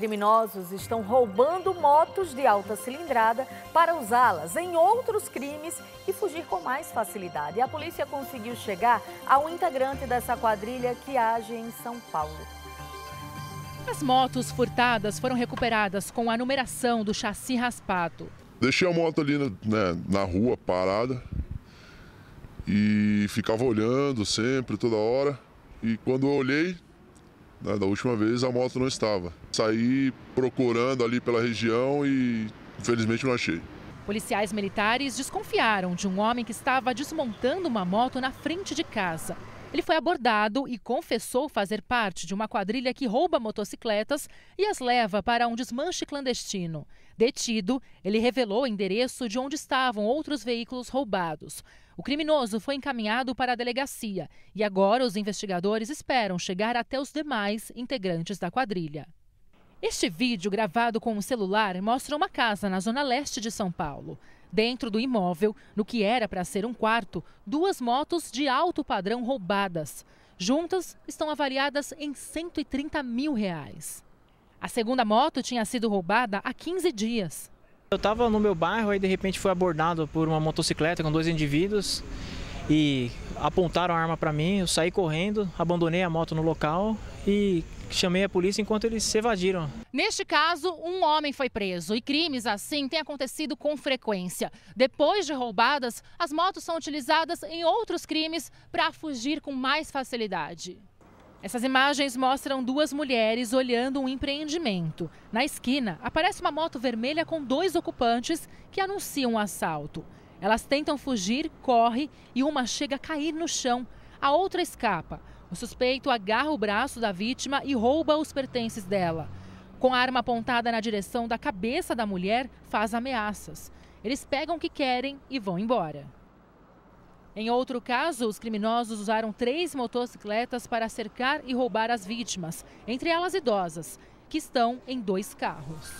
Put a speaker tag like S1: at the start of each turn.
S1: Criminosos estão roubando motos de alta cilindrada para usá-las em outros crimes e fugir com mais facilidade. E a polícia conseguiu chegar ao integrante dessa quadrilha que age em São Paulo. As motos furtadas foram recuperadas com a numeração do chassi raspado.
S2: Deixei a moto ali né, na rua parada e ficava olhando sempre, toda hora. E quando eu olhei, né? Da última vez a moto não estava. Saí procurando ali pela região e infelizmente não achei.
S1: Policiais militares desconfiaram de um homem que estava desmontando uma moto na frente de casa. Ele foi abordado e confessou fazer parte de uma quadrilha que rouba motocicletas e as leva para um desmanche clandestino. Detido, ele revelou o endereço de onde estavam outros veículos roubados. O criminoso foi encaminhado para a delegacia e agora os investigadores esperam chegar até os demais integrantes da quadrilha. Este vídeo, gravado com um celular, mostra uma casa na zona leste de São Paulo. Dentro do imóvel, no que era para ser um quarto, duas motos de alto padrão roubadas. Juntas, estão avaliadas em 130 mil reais. A segunda moto tinha sido roubada há 15 dias.
S3: Eu estava no meu bairro, aí de repente fui abordado por uma motocicleta com dois indivíduos e apontaram a arma para mim. Eu saí correndo, abandonei a moto no local e chamei a polícia enquanto eles se evadiram.
S1: Neste caso, um homem foi preso e crimes assim têm acontecido com frequência. Depois de roubadas, as motos são utilizadas em outros crimes para fugir com mais facilidade. Essas imagens mostram duas mulheres olhando um empreendimento. Na esquina, aparece uma moto vermelha com dois ocupantes que anunciam um assalto. Elas tentam fugir, corre e uma chega a cair no chão. A outra escapa. O suspeito agarra o braço da vítima e rouba os pertences dela. Com a arma apontada na direção da cabeça da mulher, faz ameaças. Eles pegam o que querem e vão embora. Em outro caso, os criminosos usaram três motocicletas para cercar e roubar as vítimas, entre elas idosas, que estão em dois carros.